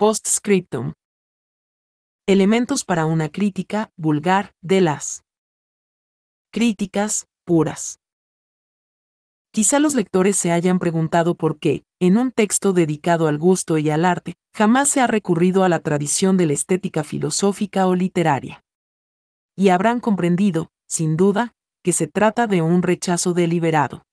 Postscriptum. Elementos para una crítica vulgar de las críticas puras. Quizá los lectores se hayan preguntado por qué, en un texto dedicado al gusto y al arte, jamás se ha recurrido a la tradición de la estética filosófica o literaria. Y habrán comprendido, sin duda, que se trata de un rechazo deliberado.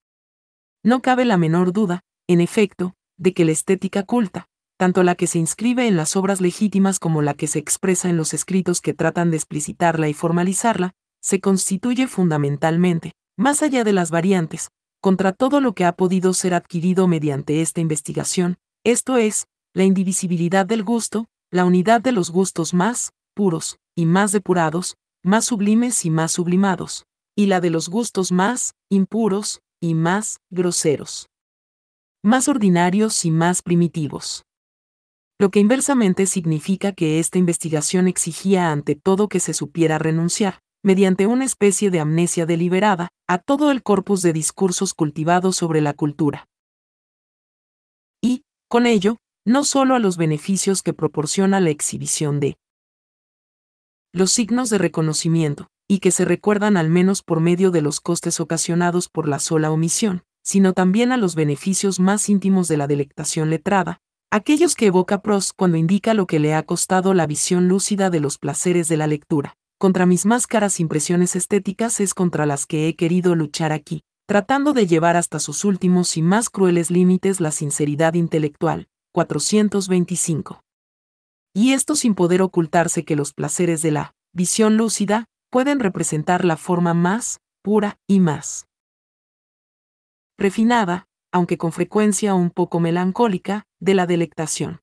No cabe la menor duda, en efecto, de que la estética culta, tanto la que se inscribe en las obras legítimas como la que se expresa en los escritos que tratan de explicitarla y formalizarla, se constituye fundamentalmente, más allá de las variantes, contra todo lo que ha podido ser adquirido mediante esta investigación, esto es, la indivisibilidad del gusto, la unidad de los gustos más puros y más depurados, más sublimes y más sublimados, y la de los gustos más impuros y más groseros, más ordinarios y más primitivos lo que inversamente significa que esta investigación exigía ante todo que se supiera renunciar, mediante una especie de amnesia deliberada, a todo el corpus de discursos cultivados sobre la cultura. Y, con ello, no solo a los beneficios que proporciona la exhibición de los signos de reconocimiento, y que se recuerdan al menos por medio de los costes ocasionados por la sola omisión, sino también a los beneficios más íntimos de la delectación letrada, aquellos que evoca Prost cuando indica lo que le ha costado la visión lúcida de los placeres de la lectura. Contra mis más caras impresiones estéticas es contra las que he querido luchar aquí, tratando de llevar hasta sus últimos y más crueles límites la sinceridad intelectual. 425. Y esto sin poder ocultarse que los placeres de la visión lúcida pueden representar la forma más pura y más refinada, aunque con frecuencia un poco melancólica, de la delectación.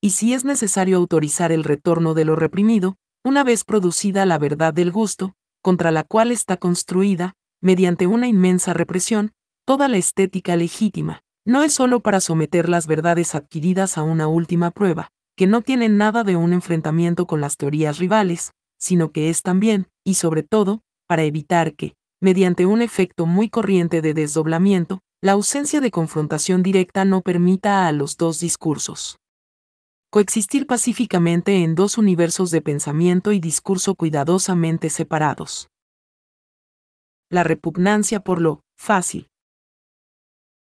Y si es necesario autorizar el retorno de lo reprimido, una vez producida la verdad del gusto, contra la cual está construida, mediante una inmensa represión, toda la estética legítima, no es sólo para someter las verdades adquiridas a una última prueba, que no tiene nada de un enfrentamiento con las teorías rivales, sino que es también, y sobre todo, para evitar que, mediante un efecto muy corriente de desdoblamiento, la ausencia de confrontación directa no permita a los dos discursos coexistir pacíficamente en dos universos de pensamiento y discurso cuidadosamente separados. La repugnancia por lo fácil.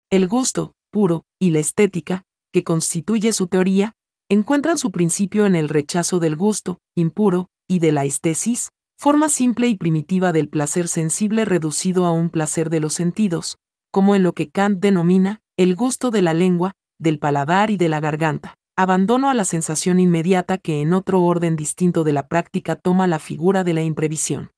El gusto, puro, y la estética, que constituye su teoría, encuentran su principio en el rechazo del gusto, impuro, y de la estesis, forma simple y primitiva del placer sensible reducido a un placer de los sentidos, como en lo que Kant denomina el gusto de la lengua, del paladar y de la garganta, abandono a la sensación inmediata que en otro orden distinto de la práctica toma la figura de la imprevisión.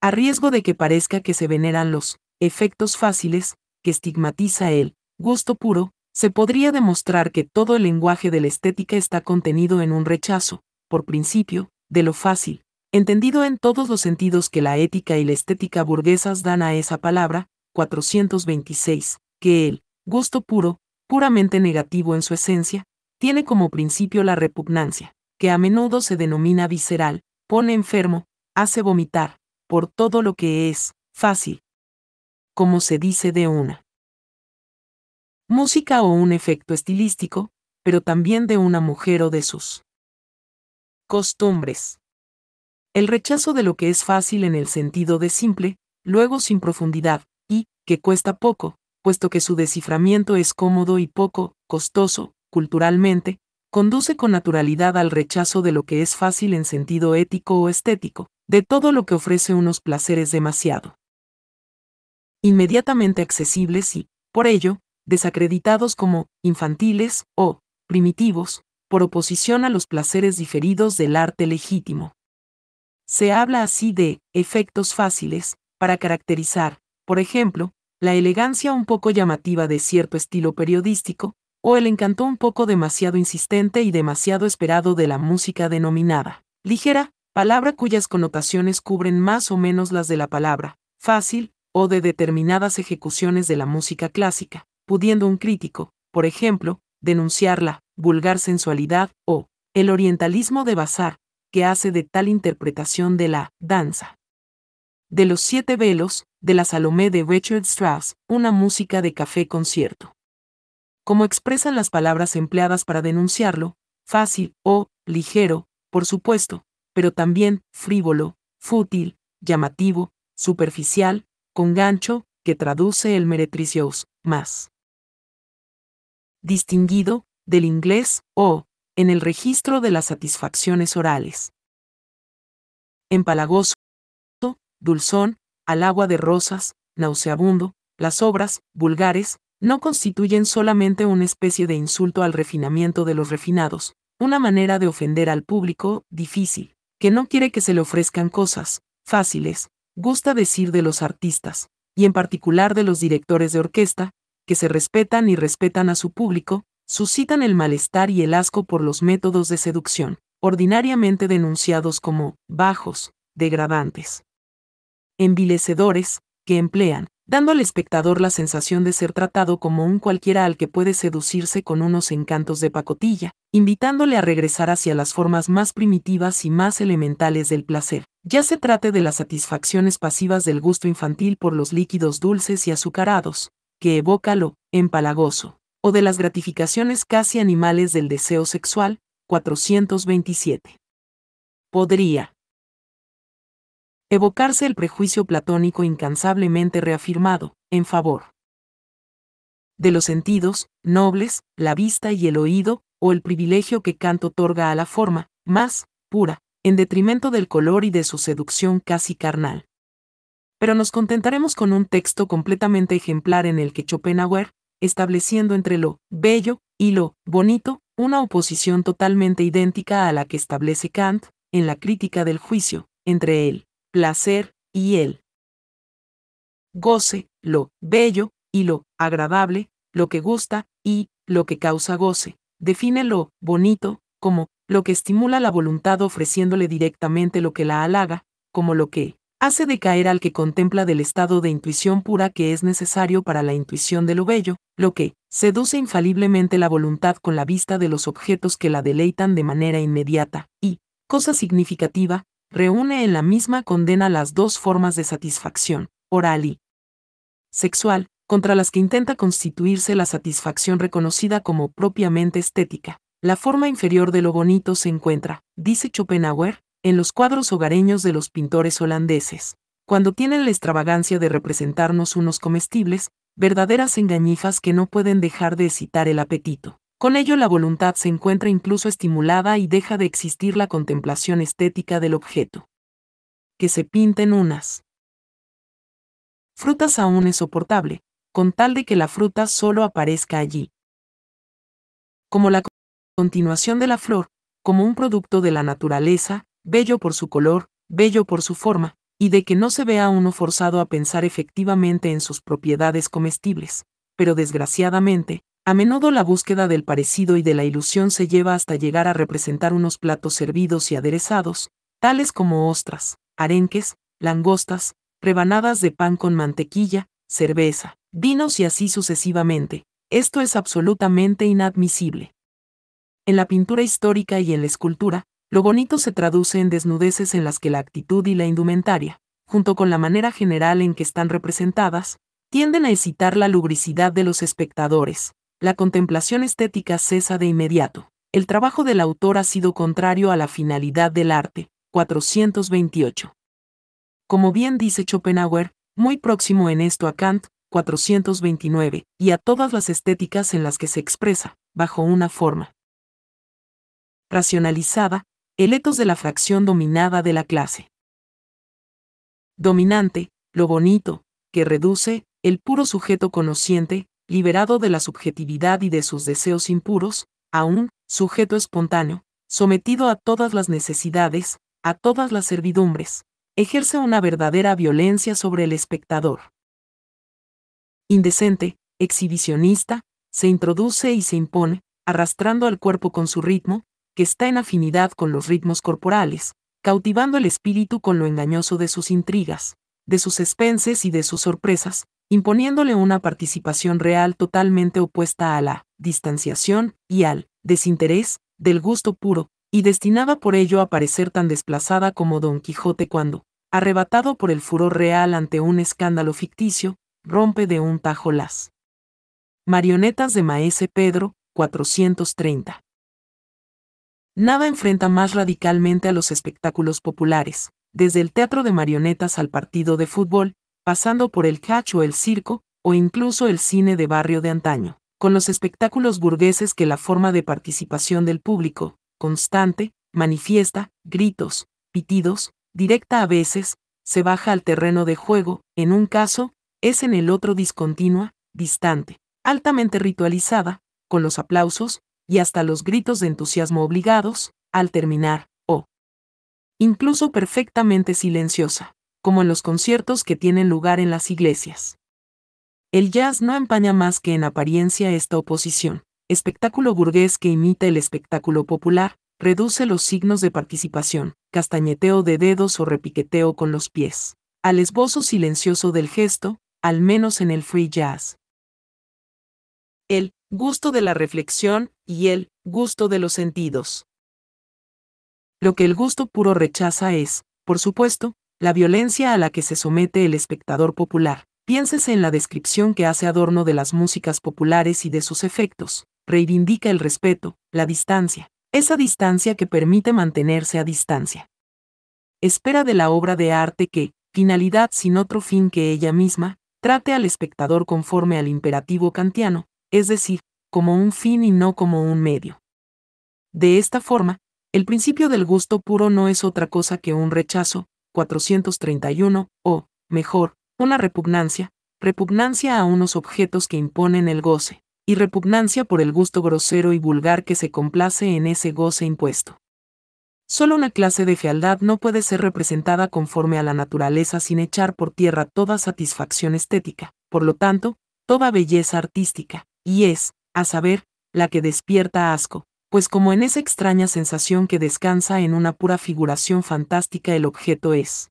A riesgo de que parezca que se veneran los efectos fáciles, que estigmatiza el gusto puro, se podría demostrar que todo el lenguaje de la estética está contenido en un rechazo, por principio, de lo fácil, entendido en todos los sentidos que la ética y la estética burguesas dan a esa palabra, 426, que el gusto puro, puramente negativo en su esencia, tiene como principio la repugnancia, que a menudo se denomina visceral, pone enfermo, hace vomitar, por todo lo que es, fácil. Como se dice de una música o un efecto estilístico, pero también de una mujer o de sus costumbres. El rechazo de lo que es fácil en el sentido de simple, luego sin profundidad, que cuesta poco, puesto que su desciframiento es cómodo y poco costoso, culturalmente, conduce con naturalidad al rechazo de lo que es fácil en sentido ético o estético, de todo lo que ofrece unos placeres demasiado inmediatamente accesibles y, por ello, desacreditados como infantiles o primitivos, por oposición a los placeres diferidos del arte legítimo. Se habla así de efectos fáciles, para caracterizar, por ejemplo, la elegancia un poco llamativa de cierto estilo periodístico, o el encanto un poco demasiado insistente y demasiado esperado de la música denominada ligera, palabra cuyas connotaciones cubren más o menos las de la palabra fácil, o de determinadas ejecuciones de la música clásica, pudiendo un crítico, por ejemplo, denunciar la vulgar sensualidad o el orientalismo de Bazar, que hace de tal interpretación de la danza. De los siete velos, de la Salomé de Richard Strauss, una música de café concierto. Como expresan las palabras empleadas para denunciarlo, fácil o ligero, por supuesto, pero también frívolo, fútil, llamativo, superficial, con gancho, que traduce el meretricios, más. Distinguido, del inglés, o, en el registro de las satisfacciones orales. Empalagoso, dulzón, al agua de rosas, nauseabundo, las obras, vulgares, no constituyen solamente una especie de insulto al refinamiento de los refinados, una manera de ofender al público, difícil, que no quiere que se le ofrezcan cosas, fáciles, gusta decir de los artistas, y en particular de los directores de orquesta, que se respetan y respetan a su público, suscitan el malestar y el asco por los métodos de seducción, ordinariamente denunciados como bajos, degradantes envilecedores, que emplean, dando al espectador la sensación de ser tratado como un cualquiera al que puede seducirse con unos encantos de pacotilla, invitándole a regresar hacia las formas más primitivas y más elementales del placer, ya se trate de las satisfacciones pasivas del gusto infantil por los líquidos dulces y azucarados, que evoca lo empalagoso, o de las gratificaciones casi animales del deseo sexual, 427. Podría evocarse el prejuicio platónico incansablemente reafirmado, en favor de los sentidos, nobles, la vista y el oído, o el privilegio que Kant otorga a la forma, más, pura, en detrimento del color y de su seducción casi carnal. Pero nos contentaremos con un texto completamente ejemplar en el que Schopenhauer, estableciendo entre lo bello y lo bonito, una oposición totalmente idéntica a la que establece Kant, en la crítica del juicio, entre él placer y el goce, lo bello y lo agradable, lo que gusta y lo que causa goce. Define lo bonito como lo que estimula la voluntad ofreciéndole directamente lo que la halaga, como lo que hace decaer al que contempla del estado de intuición pura que es necesario para la intuición de lo bello, lo que seduce infaliblemente la voluntad con la vista de los objetos que la deleitan de manera inmediata, y, cosa significativa, reúne en la misma condena las dos formas de satisfacción, oral y sexual, contra las que intenta constituirse la satisfacción reconocida como propiamente estética. La forma inferior de lo bonito se encuentra, dice Schopenhauer, en los cuadros hogareños de los pintores holandeses. Cuando tienen la extravagancia de representarnos unos comestibles, verdaderas engañifas que no pueden dejar de excitar el apetito. Con ello la voluntad se encuentra incluso estimulada y deja de existir la contemplación estética del objeto. Que se pinten unas frutas aún es soportable, con tal de que la fruta solo aparezca allí. Como la continuación de la flor, como un producto de la naturaleza, bello por su color, bello por su forma, y de que no se vea uno forzado a pensar efectivamente en sus propiedades comestibles, pero desgraciadamente, a menudo la búsqueda del parecido y de la ilusión se lleva hasta llegar a representar unos platos servidos y aderezados, tales como ostras, arenques, langostas, rebanadas de pan con mantequilla, cerveza, vinos y así sucesivamente. Esto es absolutamente inadmisible. En la pintura histórica y en la escultura, lo bonito se traduce en desnudeces en las que la actitud y la indumentaria, junto con la manera general en que están representadas, tienden a excitar la lubricidad de los espectadores, la contemplación estética cesa de inmediato. El trabajo del autor ha sido contrario a la finalidad del arte. 428. Como bien dice Schopenhauer, muy próximo en esto a Kant, 429, y a todas las estéticas en las que se expresa, bajo una forma racionalizada, el etos de la fracción dominada de la clase. Dominante, lo bonito, que reduce, el puro sujeto conociente, liberado de la subjetividad y de sus deseos impuros, aún, sujeto espontáneo, sometido a todas las necesidades, a todas las servidumbres, ejerce una verdadera violencia sobre el espectador. Indecente, exhibicionista, se introduce y se impone, arrastrando al cuerpo con su ritmo, que está en afinidad con los ritmos corporales, cautivando el espíritu con lo engañoso de sus intrigas, de sus espenses y de sus sorpresas, imponiéndole una participación real totalmente opuesta a la distanciación y al desinterés del gusto puro, y destinada por ello a parecer tan desplazada como Don Quijote cuando, arrebatado por el furor real ante un escándalo ficticio, rompe de un tajo las marionetas de Maese Pedro, 430. Nada enfrenta más radicalmente a los espectáculos populares, desde el teatro de marionetas al partido de fútbol, pasando por el cacho el circo, o incluso el cine de barrio de antaño, con los espectáculos burgueses que la forma de participación del público, constante, manifiesta, gritos, pitidos, directa a veces, se baja al terreno de juego, en un caso, es en el otro discontinua, distante, altamente ritualizada, con los aplausos, y hasta los gritos de entusiasmo obligados, al terminar, o incluso perfectamente silenciosa como en los conciertos que tienen lugar en las iglesias. El jazz no empaña más que en apariencia esta oposición. Espectáculo burgués que imita el espectáculo popular, reduce los signos de participación, castañeteo de dedos o repiqueteo con los pies, al esbozo silencioso del gesto, al menos en el free jazz. El gusto de la reflexión y el gusto de los sentidos. Lo que el gusto puro rechaza es, por supuesto, la violencia a la que se somete el espectador popular. Piénsese en la descripción que hace Adorno de las músicas populares y de sus efectos. Reivindica el respeto, la distancia, esa distancia que permite mantenerse a distancia. Espera de la obra de arte que, finalidad sin otro fin que ella misma, trate al espectador conforme al imperativo kantiano, es decir, como un fin y no como un medio. De esta forma, el principio del gusto puro no es otra cosa que un rechazo, 431, o, mejor, una repugnancia, repugnancia a unos objetos que imponen el goce, y repugnancia por el gusto grosero y vulgar que se complace en ese goce impuesto. Solo una clase de fealdad no puede ser representada conforme a la naturaleza sin echar por tierra toda satisfacción estética, por lo tanto, toda belleza artística, y es, a saber, la que despierta asco, pues como en esa extraña sensación que descansa en una pura figuración fantástica el objeto es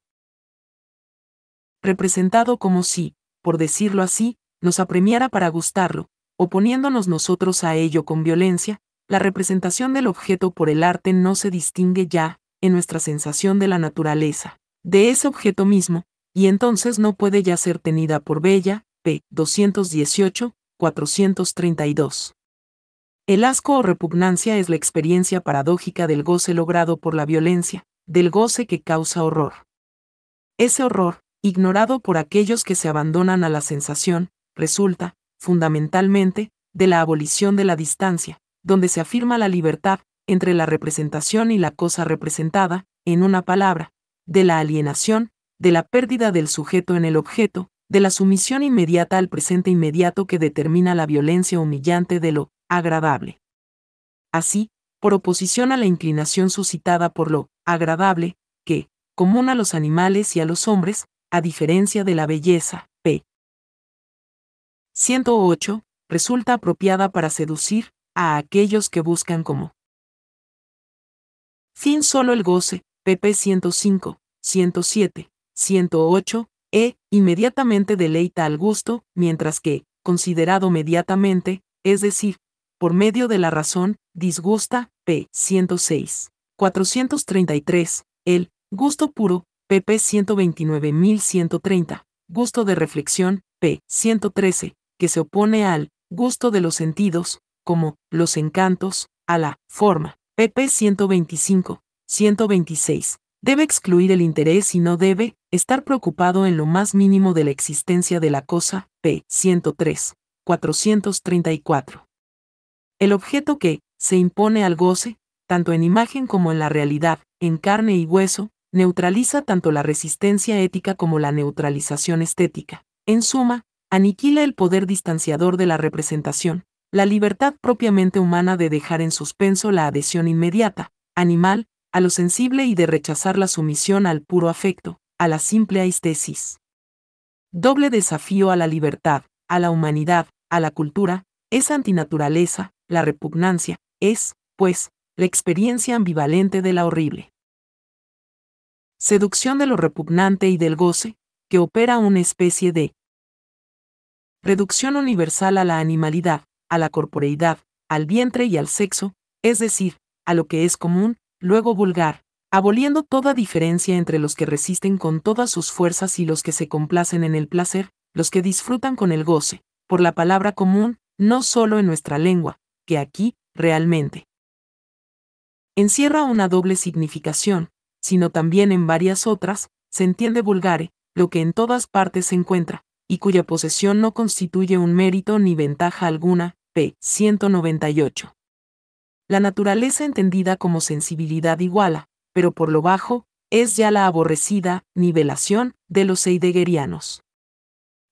representado como si, por decirlo así, nos apremiara para gustarlo, oponiéndonos nosotros a ello con violencia, la representación del objeto por el arte no se distingue ya, en nuestra sensación de la naturaleza, de ese objeto mismo, y entonces no puede ya ser tenida por bella, p. 218, 432. El asco o repugnancia es la experiencia paradójica del goce logrado por la violencia, del goce que causa horror. Ese horror, ignorado por aquellos que se abandonan a la sensación, resulta, fundamentalmente, de la abolición de la distancia, donde se afirma la libertad entre la representación y la cosa representada, en una palabra, de la alienación, de la pérdida del sujeto en el objeto, de la sumisión inmediata al presente inmediato que determina la violencia humillante de lo agradable. Así, por oposición a la inclinación suscitada por lo agradable, que, común a los animales y a los hombres, a diferencia de la belleza, p. 108, resulta apropiada para seducir a aquellos que buscan como fin solo el goce, pp 105, 107, 108, e, inmediatamente deleita al gusto, mientras que, considerado mediatamente, es decir, por medio de la razón, disgusta, p. 106. 433. El gusto puro, pp 129.130. Gusto de reflexión, p. 113, que se opone al gusto de los sentidos, como los encantos, a la forma, pp 125. 126. Debe excluir el interés y no debe estar preocupado en lo más mínimo de la existencia de la cosa, p. 103. 434. El objeto que se impone al goce, tanto en imagen como en la realidad, en carne y hueso, neutraliza tanto la resistencia ética como la neutralización estética. En suma, aniquila el poder distanciador de la representación, la libertad propiamente humana de dejar en suspenso la adhesión inmediata, animal, a lo sensible y de rechazar la sumisión al puro afecto, a la simple aistesis. Doble desafío a la libertad, a la humanidad, a la cultura, es antinaturaleza, la repugnancia es, pues, la experiencia ambivalente de la horrible. Seducción de lo repugnante y del goce, que opera una especie de reducción universal a la animalidad, a la corporeidad, al vientre y al sexo, es decir, a lo que es común, luego vulgar, aboliendo toda diferencia entre los que resisten con todas sus fuerzas y los que se complacen en el placer, los que disfrutan con el goce, por la palabra común, no solo en nuestra lengua, que aquí, realmente. Encierra una doble significación, sino también en varias otras, se entiende vulgare, lo que en todas partes se encuentra, y cuya posesión no constituye un mérito ni ventaja alguna, p. 198. La naturaleza entendida como sensibilidad iguala, pero por lo bajo, es ya la aborrecida nivelación de los heideggerianos.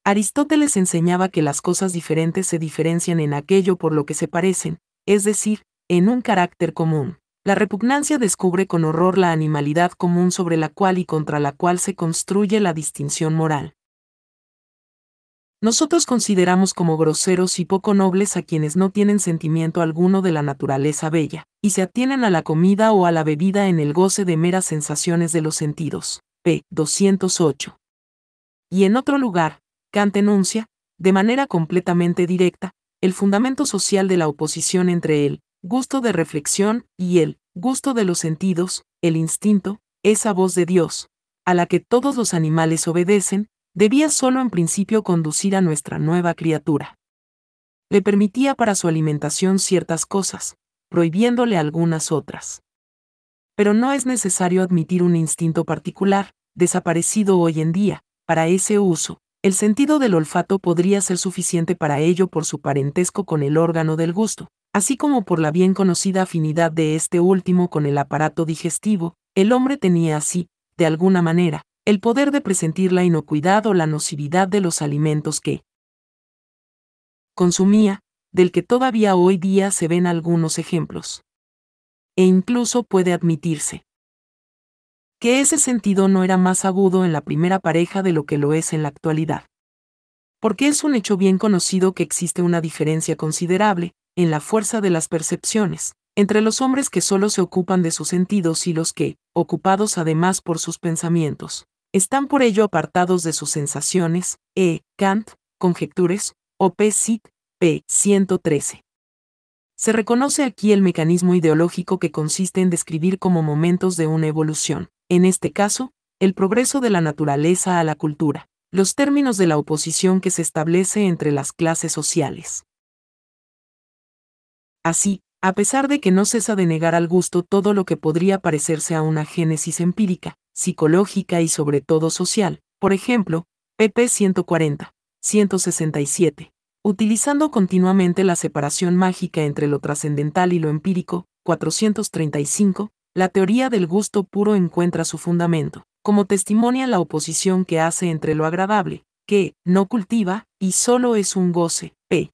Aristóteles enseñaba que las cosas diferentes se diferencian en aquello por lo que se parecen, es decir, en un carácter común. La repugnancia descubre con horror la animalidad común sobre la cual y contra la cual se construye la distinción moral. Nosotros consideramos como groseros y poco nobles a quienes no tienen sentimiento alguno de la naturaleza bella, y se atienen a la comida o a la bebida en el goce de meras sensaciones de los sentidos. P. 208. Y en otro lugar, Kant enuncia, de manera completamente directa, el fundamento social de la oposición entre el gusto de reflexión y el gusto de los sentidos, el instinto, esa voz de Dios, a la que todos los animales obedecen, debía solo en principio conducir a nuestra nueva criatura. Le permitía para su alimentación ciertas cosas, prohibiéndole algunas otras. Pero no es necesario admitir un instinto particular, desaparecido hoy en día, para ese uso, el sentido del olfato podría ser suficiente para ello por su parentesco con el órgano del gusto, así como por la bien conocida afinidad de este último con el aparato digestivo, el hombre tenía así, de alguna manera, el poder de presentir la inocuidad o la nocividad de los alimentos que consumía, del que todavía hoy día se ven algunos ejemplos. E incluso puede admitirse ese sentido no era más agudo en la primera pareja de lo que lo es en la actualidad. Porque es un hecho bien conocido que existe una diferencia considerable, en la fuerza de las percepciones, entre los hombres que solo se ocupan de sus sentidos y los que, ocupados además por sus pensamientos, están por ello apartados de sus sensaciones, E. Kant, Conjectures, P. cit. p. 113. Se reconoce aquí el mecanismo ideológico que consiste en describir como momentos de una evolución, en este caso, el progreso de la naturaleza a la cultura, los términos de la oposición que se establece entre las clases sociales. Así, a pesar de que no cesa de negar al gusto todo lo que podría parecerse a una génesis empírica, psicológica y sobre todo social, por ejemplo, pp 140, 167, utilizando continuamente la separación mágica entre lo trascendental y lo empírico, 435, la teoría del gusto puro encuentra su fundamento, como testimonia la oposición que hace entre lo agradable, que no cultiva, y solo es un goce, p.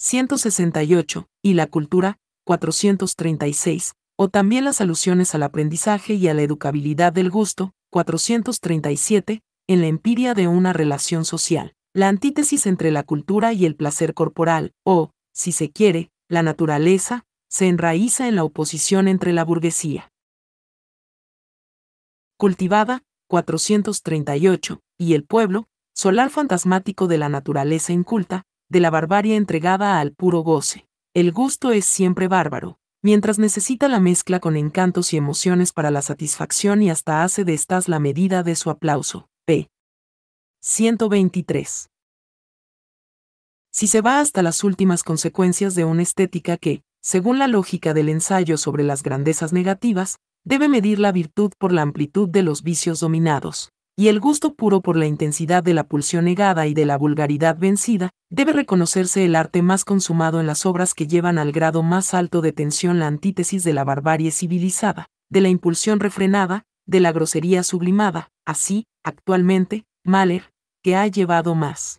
168, y la cultura, 436, o también las alusiones al aprendizaje y a la educabilidad del gusto, 437, en la empiria de una relación social, la antítesis entre la cultura y el placer corporal, o, si se quiere, la naturaleza, se enraiza en la oposición entre la burguesía. Cultivada, 438, y el pueblo, solar fantasmático de la naturaleza inculta, de la barbarie entregada al puro goce. El gusto es siempre bárbaro, mientras necesita la mezcla con encantos y emociones para la satisfacción y hasta hace de estas la medida de su aplauso. P. 123. Si se va hasta las últimas consecuencias de una estética que, según la lógica del ensayo sobre las grandezas negativas, debe medir la virtud por la amplitud de los vicios dominados, y el gusto puro por la intensidad de la pulsión negada y de la vulgaridad vencida, debe reconocerse el arte más consumado en las obras que llevan al grado más alto de tensión la antítesis de la barbarie civilizada, de la impulsión refrenada, de la grosería sublimada, así, actualmente, Mahler, que ha llevado más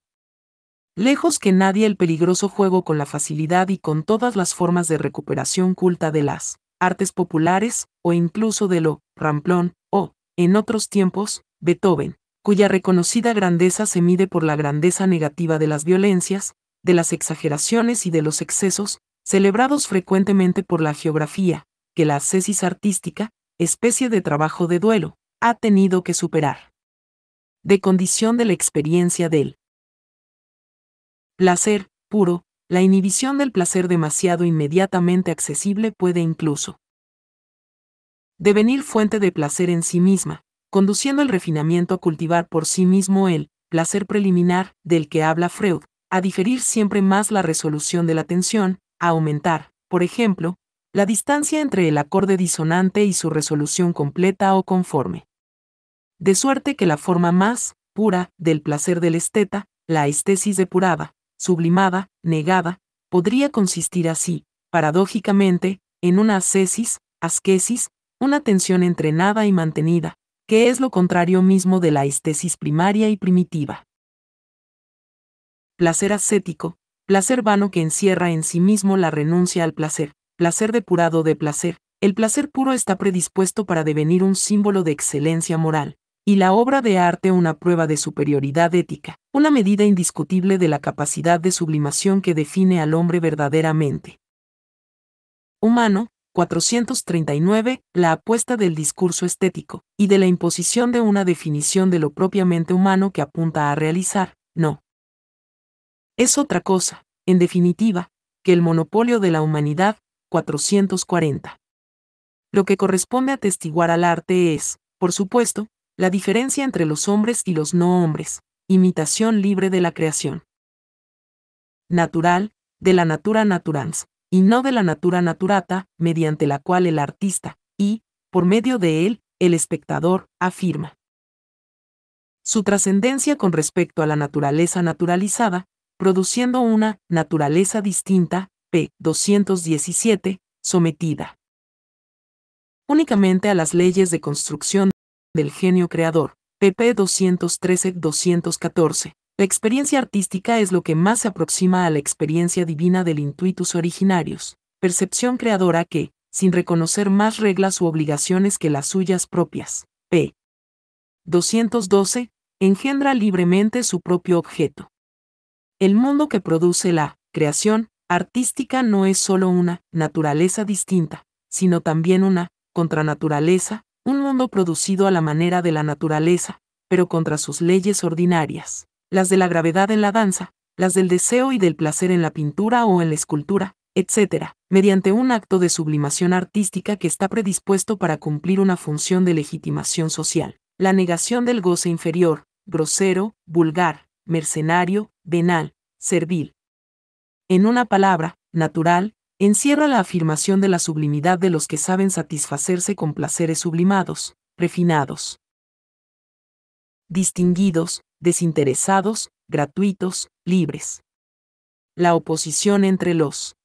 Lejos que nadie el peligroso juego con la facilidad y con todas las formas de recuperación culta de las artes populares, o incluso de lo ramplón, o, en otros tiempos, Beethoven, cuya reconocida grandeza se mide por la grandeza negativa de las violencias, de las exageraciones y de los excesos, celebrados frecuentemente por la geografía, que la ascesis artística, especie de trabajo de duelo, ha tenido que superar. De condición de la experiencia del Placer, puro, la inhibición del placer demasiado inmediatamente accesible puede incluso devenir fuente de placer en sí misma, conduciendo el refinamiento a cultivar por sí mismo el placer preliminar del que habla Freud, a diferir siempre más la resolución de la tensión, a aumentar, por ejemplo, la distancia entre el acorde disonante y su resolución completa o conforme. De suerte que la forma más pura del placer del esteta, la estesis depurada, sublimada, negada, podría consistir así, paradójicamente, en una ascesis, asquesis, una tensión entrenada y mantenida, que es lo contrario mismo de la estesis primaria y primitiva. Placer ascético, placer vano que encierra en sí mismo la renuncia al placer, placer depurado de placer, el placer puro está predispuesto para devenir un símbolo de excelencia moral, y la obra de arte una prueba de superioridad ética, una medida indiscutible de la capacidad de sublimación que define al hombre verdaderamente. Humano, 439, la apuesta del discurso estético, y de la imposición de una definición de lo propiamente humano que apunta a realizar, no. Es otra cosa, en definitiva, que el monopolio de la humanidad, 440. Lo que corresponde atestiguar al arte es, por supuesto, la diferencia entre los hombres y los no hombres. Imitación libre de la creación. Natural, de la natura naturans, y no de la natura naturata, mediante la cual el artista, y, por medio de él, el espectador, afirma. Su trascendencia con respecto a la naturaleza naturalizada, produciendo una naturaleza distinta, p. 217, sometida únicamente a las leyes de construcción del genio creador. pp 213-214. La experiencia artística es lo que más se aproxima a la experiencia divina del intuitus originarios, percepción creadora que, sin reconocer más reglas u obligaciones que las suyas propias, p. 212, engendra libremente su propio objeto. El mundo que produce la creación artística no es sólo una naturaleza distinta, sino también una contranaturaleza, un mundo producido a la manera de la naturaleza, pero contra sus leyes ordinarias, las de la gravedad en la danza, las del deseo y del placer en la pintura o en la escultura, etc., mediante un acto de sublimación artística que está predispuesto para cumplir una función de legitimación social, la negación del goce inferior, grosero, vulgar, mercenario, venal, servil. En una palabra, natural, encierra la afirmación de la sublimidad de los que saben satisfacerse con placeres sublimados, refinados, distinguidos, desinteresados, gratuitos, libres. La oposición entre los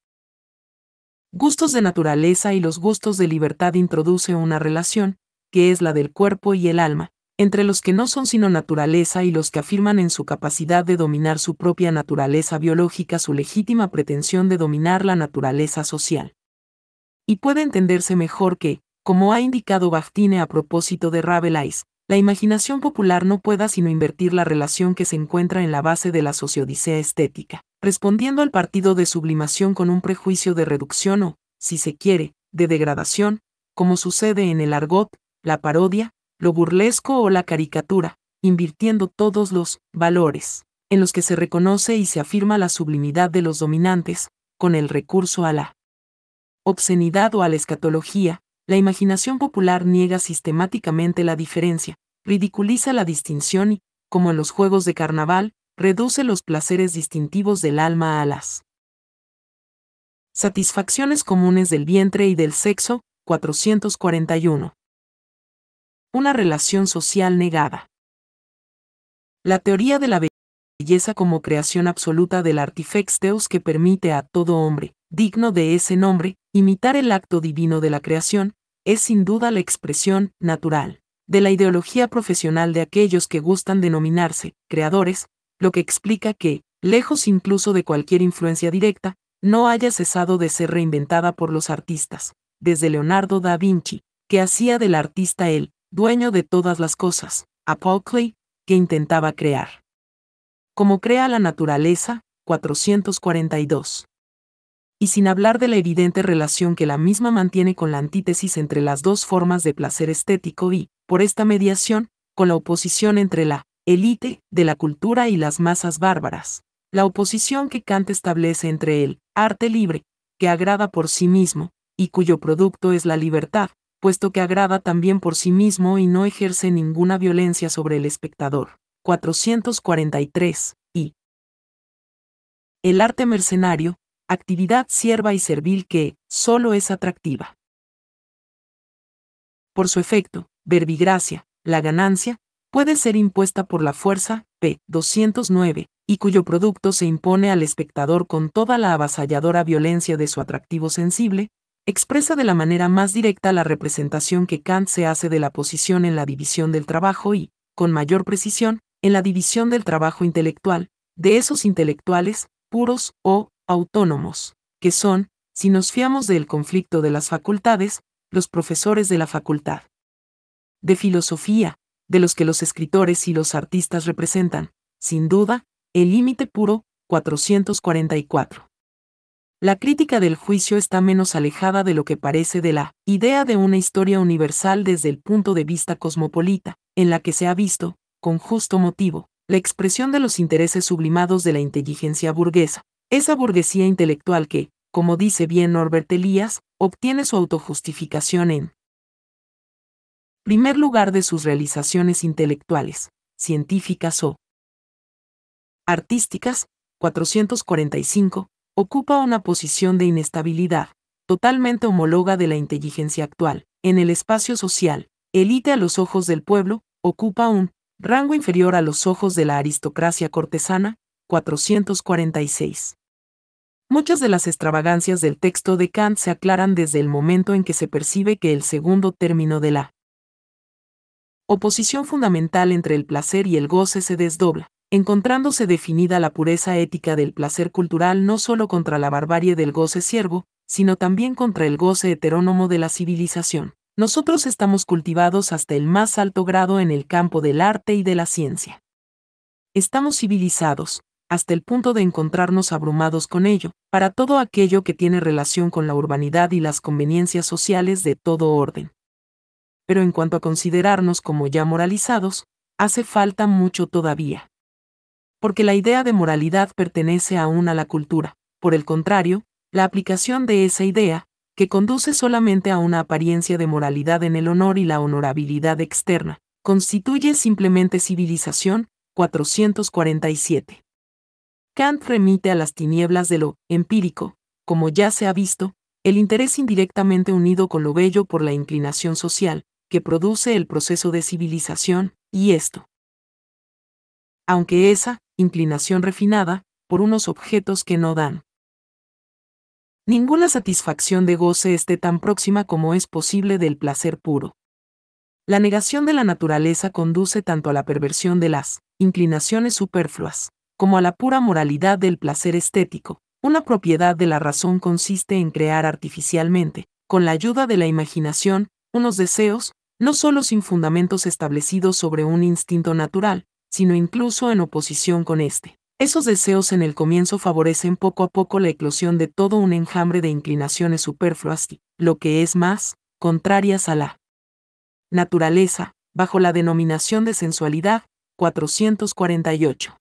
gustos de naturaleza y los gustos de libertad introduce una relación, que es la del cuerpo y el alma, entre los que no son sino naturaleza y los que afirman en su capacidad de dominar su propia naturaleza biológica su legítima pretensión de dominar la naturaleza social. Y puede entenderse mejor que, como ha indicado Bachtine a propósito de Rabelais, la imaginación popular no pueda sino invertir la relación que se encuentra en la base de la sociodicea estética, respondiendo al partido de sublimación con un prejuicio de reducción o, si se quiere, de degradación, como sucede en el argot, la parodia, lo burlesco o la caricatura, invirtiendo todos los valores en los que se reconoce y se afirma la sublimidad de los dominantes, con el recurso a la obscenidad o a la escatología, la imaginación popular niega sistemáticamente la diferencia, ridiculiza la distinción y, como en los juegos de carnaval, reduce los placeres distintivos del alma a las satisfacciones comunes del vientre y del sexo, 441 una relación social negada. La teoría de la belleza como creación absoluta del artifex deus que permite a todo hombre, digno de ese nombre, imitar el acto divino de la creación, es sin duda la expresión natural de la ideología profesional de aquellos que gustan denominarse creadores, lo que explica que, lejos incluso de cualquier influencia directa, no haya cesado de ser reinventada por los artistas, desde Leonardo da Vinci, que hacía del artista el dueño de todas las cosas, a Paul que intentaba crear. Como crea la naturaleza, 442. Y sin hablar de la evidente relación que la misma mantiene con la antítesis entre las dos formas de placer estético y, por esta mediación, con la oposición entre la élite de la cultura y las masas bárbaras, la oposición que Kant establece entre el arte libre, que agrada por sí mismo, y cuyo producto es la libertad, puesto que agrada también por sí mismo y no ejerce ninguna violencia sobre el espectador. 443. Y el arte mercenario, actividad sierva y servil que, solo es atractiva. Por su efecto, verbigracia, la ganancia, puede ser impuesta por la fuerza, p. 209, y cuyo producto se impone al espectador con toda la avasalladora violencia de su atractivo sensible, expresa de la manera más directa la representación que Kant se hace de la posición en la división del trabajo y, con mayor precisión, en la división del trabajo intelectual, de esos intelectuales, puros o autónomos, que son, si nos fiamos del conflicto de las facultades, los profesores de la facultad de filosofía, de los que los escritores y los artistas representan, sin duda, el límite puro, 444. La crítica del juicio está menos alejada de lo que parece de la idea de una historia universal desde el punto de vista cosmopolita, en la que se ha visto, con justo motivo, la expresión de los intereses sublimados de la inteligencia burguesa, esa burguesía intelectual que, como dice bien Norbert Elias, obtiene su autojustificación en primer lugar de sus realizaciones intelectuales, científicas o artísticas, 445, ocupa una posición de inestabilidad, totalmente homóloga de la inteligencia actual, en el espacio social, elite a los ojos del pueblo, ocupa un rango inferior a los ojos de la aristocracia cortesana, 446. Muchas de las extravagancias del texto de Kant se aclaran desde el momento en que se percibe que el segundo término de la oposición fundamental entre el placer y el goce se desdobla, encontrándose definida la pureza ética del placer cultural no solo contra la barbarie del goce siervo, sino también contra el goce heterónomo de la civilización. Nosotros estamos cultivados hasta el más alto grado en el campo del arte y de la ciencia. Estamos civilizados, hasta el punto de encontrarnos abrumados con ello, para todo aquello que tiene relación con la urbanidad y las conveniencias sociales de todo orden. Pero en cuanto a considerarnos como ya moralizados, hace falta mucho todavía porque la idea de moralidad pertenece aún a la cultura. Por el contrario, la aplicación de esa idea, que conduce solamente a una apariencia de moralidad en el honor y la honorabilidad externa, constituye simplemente civilización, 447. Kant remite a las tinieblas de lo empírico, como ya se ha visto, el interés indirectamente unido con lo bello por la inclinación social, que produce el proceso de civilización, y esto. Aunque esa, inclinación refinada, por unos objetos que no dan. Ninguna satisfacción de goce esté tan próxima como es posible del placer puro. La negación de la naturaleza conduce tanto a la perversión de las inclinaciones superfluas, como a la pura moralidad del placer estético. Una propiedad de la razón consiste en crear artificialmente, con la ayuda de la imaginación, unos deseos, no solo sin fundamentos establecidos sobre un instinto natural, sino incluso en oposición con éste. Esos deseos en el comienzo favorecen poco a poco la eclosión de todo un enjambre de inclinaciones superfluas y, lo que es más, contrarias a la naturaleza, bajo la denominación de sensualidad, 448.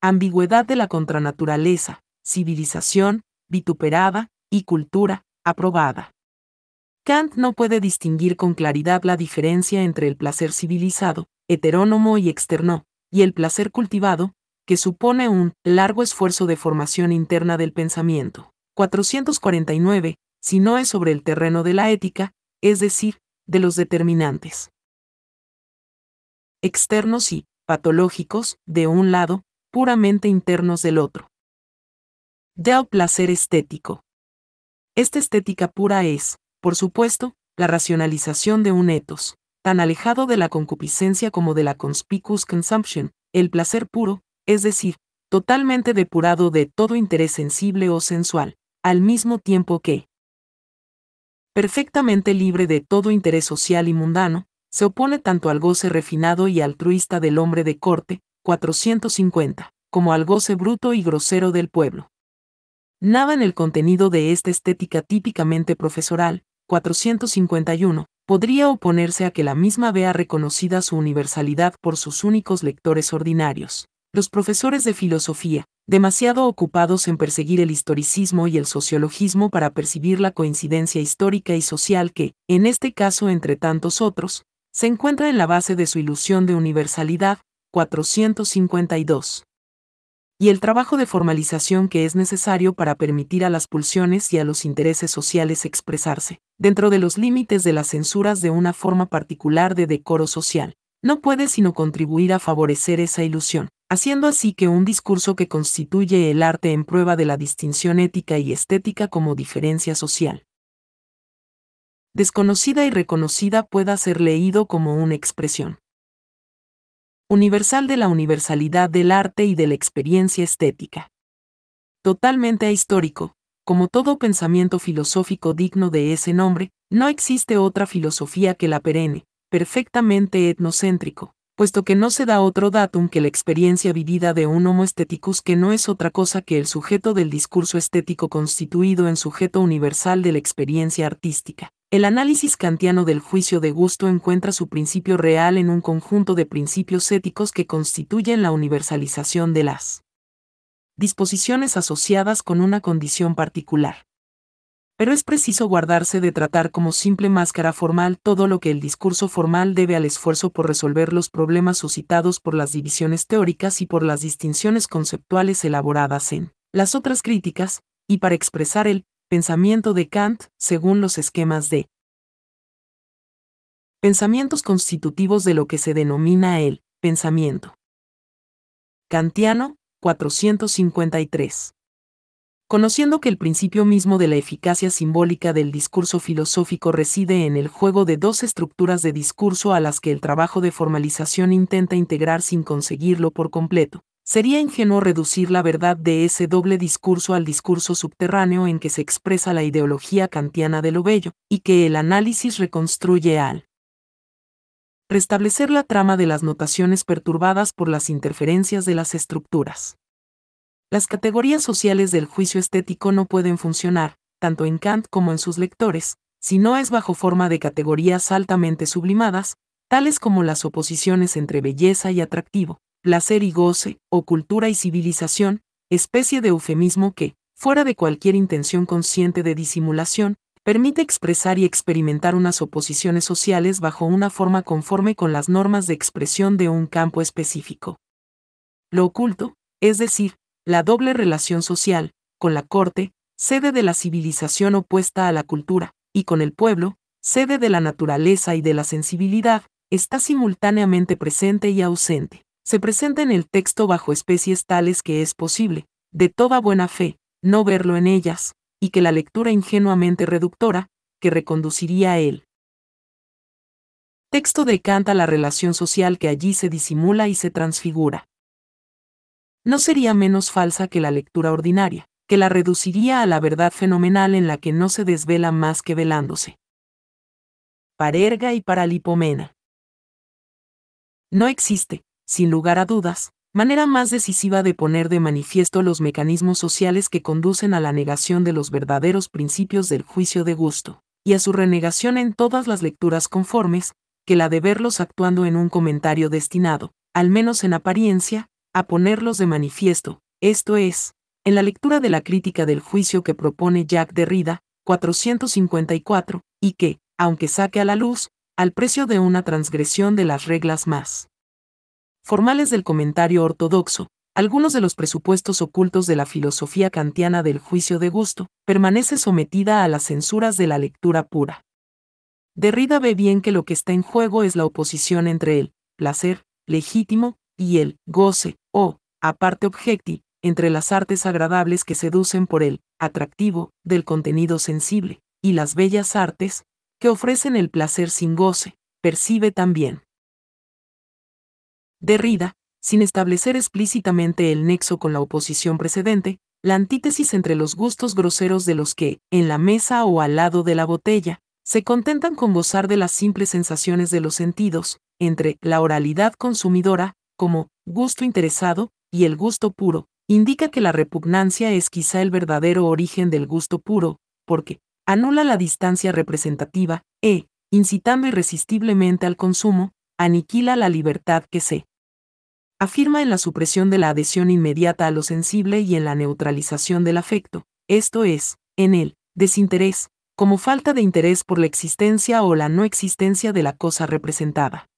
Ambigüedad de la contranaturaleza, civilización, vituperada, y cultura, aprobada. Kant no puede distinguir con claridad la diferencia entre el placer civilizado, heterónomo y externo, y el placer cultivado, que supone un largo esfuerzo de formación interna del pensamiento. 449, si no es sobre el terreno de la ética, es decir, de los determinantes externos y patológicos, de un lado, puramente internos del otro. Del placer estético. Esta estética pura es, por supuesto, la racionalización de un etos, tan alejado de la concupiscencia como de la conspicuous consumption, el placer puro, es decir, totalmente depurado de todo interés sensible o sensual, al mismo tiempo que, perfectamente libre de todo interés social y mundano, se opone tanto al goce refinado y altruista del hombre de corte, 450, como al goce bruto y grosero del pueblo. Nada en el contenido de esta estética típicamente profesoral, 451, podría oponerse a que la misma vea reconocida su universalidad por sus únicos lectores ordinarios. Los profesores de filosofía, demasiado ocupados en perseguir el historicismo y el sociologismo para percibir la coincidencia histórica y social que, en este caso entre tantos otros, se encuentra en la base de su ilusión de universalidad, 452 y el trabajo de formalización que es necesario para permitir a las pulsiones y a los intereses sociales expresarse, dentro de los límites de las censuras de una forma particular de decoro social, no puede sino contribuir a favorecer esa ilusión, haciendo así que un discurso que constituye el arte en prueba de la distinción ética y estética como diferencia social desconocida y reconocida pueda ser leído como una expresión universal de la universalidad del arte y de la experiencia estética. Totalmente ahistórico, como todo pensamiento filosófico digno de ese nombre, no existe otra filosofía que la perenne, perfectamente etnocéntrico, puesto que no se da otro datum que la experiencia vivida de un homo esteticus que no es otra cosa que el sujeto del discurso estético constituido en sujeto universal de la experiencia artística. El análisis kantiano del juicio de gusto encuentra su principio real en un conjunto de principios éticos que constituyen la universalización de las disposiciones asociadas con una condición particular. Pero es preciso guardarse de tratar como simple máscara formal todo lo que el discurso formal debe al esfuerzo por resolver los problemas suscitados por las divisiones teóricas y por las distinciones conceptuales elaboradas en las otras críticas, y para expresar el pensamiento de Kant, según los esquemas de pensamientos constitutivos de lo que se denomina el pensamiento. Kantiano, 453. Conociendo que el principio mismo de la eficacia simbólica del discurso filosófico reside en el juego de dos estructuras de discurso a las que el trabajo de formalización intenta integrar sin conseguirlo por completo, Sería ingenuo reducir la verdad de ese doble discurso al discurso subterráneo en que se expresa la ideología kantiana de lo bello, y que el análisis reconstruye al restablecer la trama de las notaciones perturbadas por las interferencias de las estructuras. Las categorías sociales del juicio estético no pueden funcionar, tanto en Kant como en sus lectores, si no es bajo forma de categorías altamente sublimadas, tales como las oposiciones entre belleza y atractivo, placer y goce, o cultura y civilización, especie de eufemismo que, fuera de cualquier intención consciente de disimulación, permite expresar y experimentar unas oposiciones sociales bajo una forma conforme con las normas de expresión de un campo específico. Lo oculto, es decir, la doble relación social, con la corte, sede de la civilización opuesta a la cultura, y con el pueblo, sede de la naturaleza y de la sensibilidad, está simultáneamente presente y ausente se presenta en el texto bajo especies tales que es posible, de toda buena fe, no verlo en ellas, y que la lectura ingenuamente reductora, que reconduciría a él. Texto decanta la relación social que allí se disimula y se transfigura. No sería menos falsa que la lectura ordinaria, que la reduciría a la verdad fenomenal en la que no se desvela más que velándose. Parerga y paralipomena. No existe, sin lugar a dudas, manera más decisiva de poner de manifiesto los mecanismos sociales que conducen a la negación de los verdaderos principios del juicio de gusto, y a su renegación en todas las lecturas conformes, que la de verlos actuando en un comentario destinado, al menos en apariencia, a ponerlos de manifiesto, esto es, en la lectura de la crítica del juicio que propone Jack Derrida, 454, y que, aunque saque a la luz, al precio de una transgresión de las reglas más formales del comentario ortodoxo, algunos de los presupuestos ocultos de la filosofía kantiana del juicio de gusto, permanece sometida a las censuras de la lectura pura. Derrida ve bien que lo que está en juego es la oposición entre el placer legítimo y el goce, o, aparte objecti, entre las artes agradables que seducen por el atractivo del contenido sensible, y las bellas artes, que ofrecen el placer sin goce, percibe también. Derrida, sin establecer explícitamente el nexo con la oposición precedente, la antítesis entre los gustos groseros de los que, en la mesa o al lado de la botella, se contentan con gozar de las simples sensaciones de los sentidos, entre la oralidad consumidora, como gusto interesado, y el gusto puro, indica que la repugnancia es quizá el verdadero origen del gusto puro, porque anula la distancia representativa, e, incitando irresistiblemente al consumo, aniquila la libertad que se afirma en la supresión de la adhesión inmediata a lo sensible y en la neutralización del afecto, esto es, en él, desinterés, como falta de interés por la existencia o la no existencia de la cosa representada.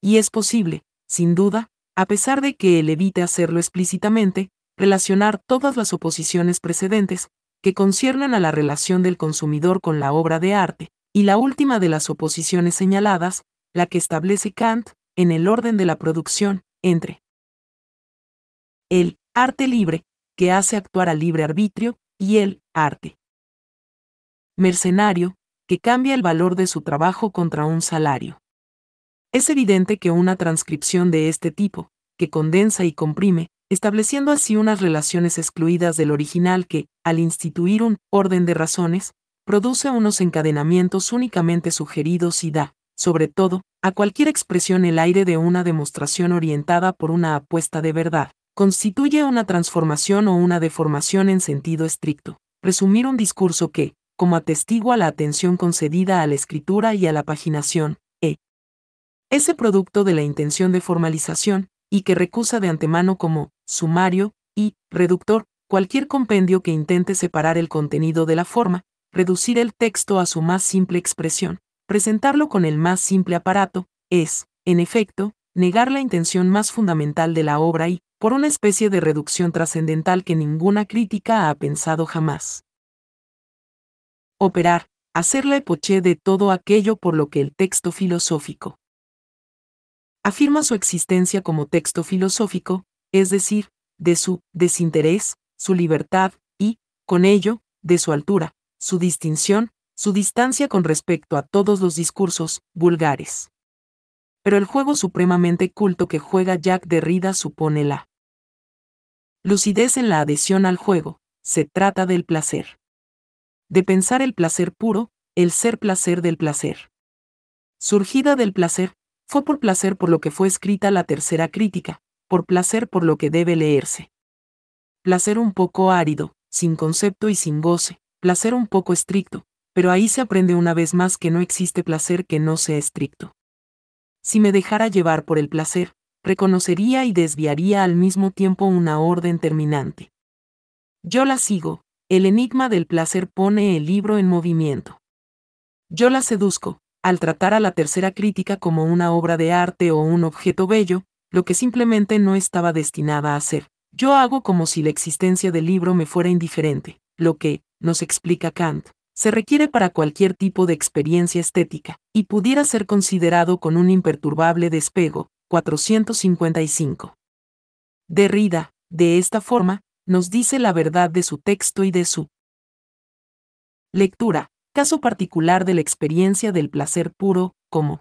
Y es posible, sin duda, a pesar de que él evite hacerlo explícitamente, relacionar todas las oposiciones precedentes, que conciernan a la relación del consumidor con la obra de arte, y la última de las oposiciones señaladas, la que establece Kant, en el orden de la producción, entre el arte libre, que hace actuar al libre arbitrio, y el arte mercenario, que cambia el valor de su trabajo contra un salario. Es evidente que una transcripción de este tipo, que condensa y comprime, estableciendo así unas relaciones excluidas del original que, al instituir un orden de razones, produce unos encadenamientos únicamente sugeridos y da sobre todo, a cualquier expresión el aire de una demostración orientada por una apuesta de verdad, constituye una transformación o una deformación en sentido estricto. Resumir un discurso que, como atestigua la atención concedida a la escritura y a la paginación, e. Ese producto de la intención de formalización, y que recusa de antemano como sumario y reductor cualquier compendio que intente separar el contenido de la forma, reducir el texto a su más simple expresión, Presentarlo con el más simple aparato, es, en efecto, negar la intención más fundamental de la obra y, por una especie de reducción trascendental que ninguna crítica ha pensado jamás. Operar, hacer la epoché de todo aquello por lo que el texto filosófico afirma su existencia como texto filosófico, es decir, de su desinterés, su libertad y, con ello, de su altura, su distinción, su distancia con respecto a todos los discursos vulgares. Pero el juego supremamente culto que juega Jack Derrida supone la lucidez en la adhesión al juego, se trata del placer. De pensar el placer puro, el ser placer del placer. Surgida del placer, fue por placer por lo que fue escrita la tercera crítica, por placer por lo que debe leerse. Placer un poco árido, sin concepto y sin goce, placer un poco estricto, pero ahí se aprende una vez más que no existe placer que no sea estricto. Si me dejara llevar por el placer, reconocería y desviaría al mismo tiempo una orden terminante. Yo la sigo, el enigma del placer pone el libro en movimiento. Yo la seduzco, al tratar a la tercera crítica como una obra de arte o un objeto bello, lo que simplemente no estaba destinada a ser. Yo hago como si la existencia del libro me fuera indiferente, lo que, nos explica Kant, se requiere para cualquier tipo de experiencia estética, y pudiera ser considerado con un imperturbable despego, 455. Derrida, de esta forma, nos dice la verdad de su texto y de su lectura, caso particular de la experiencia del placer puro, como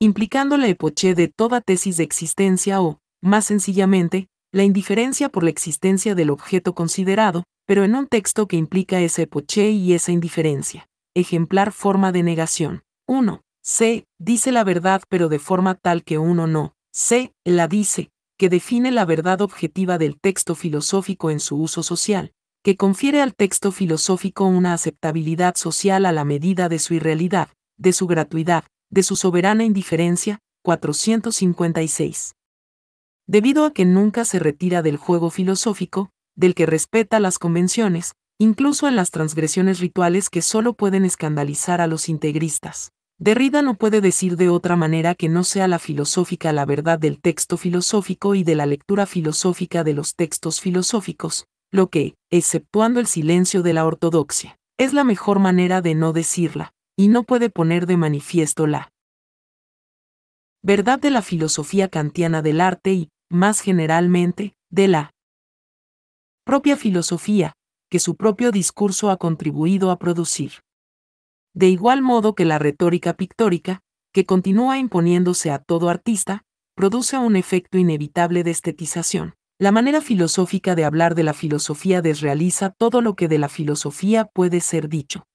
implicando la epoché de toda tesis de existencia o, más sencillamente, la indiferencia por la existencia del objeto considerado, pero en un texto que implica ese poché y esa indiferencia. Ejemplar forma de negación. 1. C. Dice la verdad pero de forma tal que uno no. C. La dice, que define la verdad objetiva del texto filosófico en su uso social, que confiere al texto filosófico una aceptabilidad social a la medida de su irrealidad, de su gratuidad, de su soberana indiferencia. 456. Debido a que nunca se retira del juego filosófico, del que respeta las convenciones, incluso en las transgresiones rituales que solo pueden escandalizar a los integristas. Derrida no puede decir de otra manera que no sea la filosófica la verdad del texto filosófico y de la lectura filosófica de los textos filosóficos, lo que, exceptuando el silencio de la ortodoxia, es la mejor manera de no decirla, y no puede poner de manifiesto la verdad de la filosofía kantiana del arte y, más generalmente, de la propia filosofía, que su propio discurso ha contribuido a producir. De igual modo que la retórica pictórica, que continúa imponiéndose a todo artista, produce un efecto inevitable de estetización. La manera filosófica de hablar de la filosofía desrealiza todo lo que de la filosofía puede ser dicho.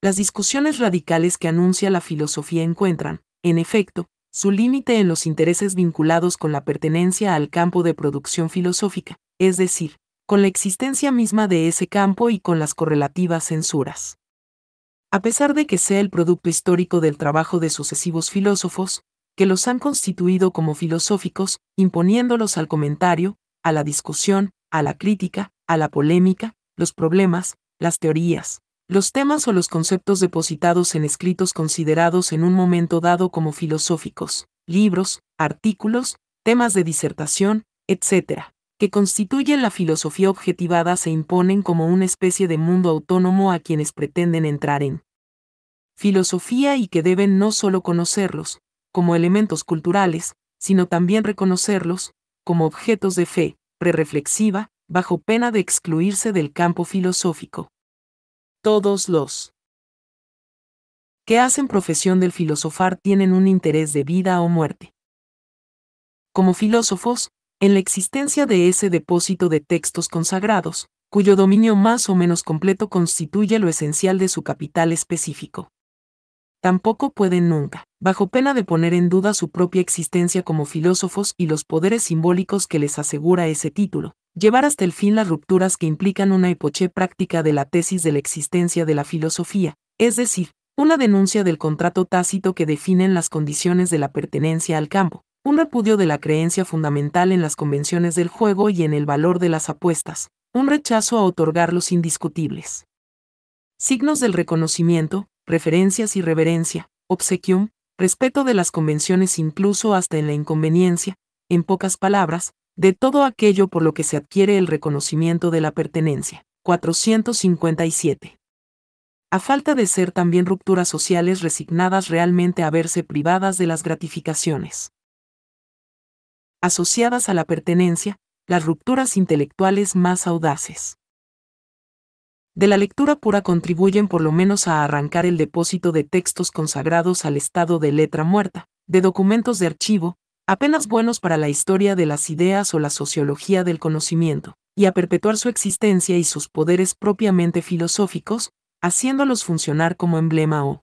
Las discusiones radicales que anuncia la filosofía encuentran, en efecto, su límite en los intereses vinculados con la pertenencia al campo de producción filosófica, es decir, con la existencia misma de ese campo y con las correlativas censuras. A pesar de que sea el producto histórico del trabajo de sucesivos filósofos, que los han constituido como filosóficos, imponiéndolos al comentario, a la discusión, a la crítica, a la polémica, los problemas, las teorías, los temas o los conceptos depositados en escritos considerados en un momento dado como filosóficos, libros, artículos, temas de disertación, etc., que constituyen la filosofía objetivada se imponen como una especie de mundo autónomo a quienes pretenden entrar en filosofía y que deben no solo conocerlos, como elementos culturales, sino también reconocerlos, como objetos de fe, prereflexiva, bajo pena de excluirse del campo filosófico. Todos los que hacen profesión del filosofar tienen un interés de vida o muerte. Como filósofos, en la existencia de ese depósito de textos consagrados, cuyo dominio más o menos completo constituye lo esencial de su capital específico. Tampoco pueden nunca, bajo pena de poner en duda su propia existencia como filósofos y los poderes simbólicos que les asegura ese título, llevar hasta el fin las rupturas que implican una hipoché práctica de la tesis de la existencia de la filosofía, es decir, una denuncia del contrato tácito que definen las condiciones de la pertenencia al campo, un repudio de la creencia fundamental en las convenciones del juego y en el valor de las apuestas, un rechazo a otorgar los indiscutibles. Signos del reconocimiento, referencias y reverencia, obsequium, respeto de las convenciones incluso hasta en la inconveniencia, en pocas palabras, de todo aquello por lo que se adquiere el reconocimiento de la pertenencia. 457. A falta de ser también rupturas sociales resignadas realmente a verse privadas de las gratificaciones. Asociadas a la pertenencia, las rupturas intelectuales más audaces. De la lectura pura contribuyen por lo menos a arrancar el depósito de textos consagrados al estado de letra muerta, de documentos de archivo, apenas buenos para la historia de las ideas o la sociología del conocimiento, y a perpetuar su existencia y sus poderes propiamente filosóficos, haciéndolos funcionar como emblema o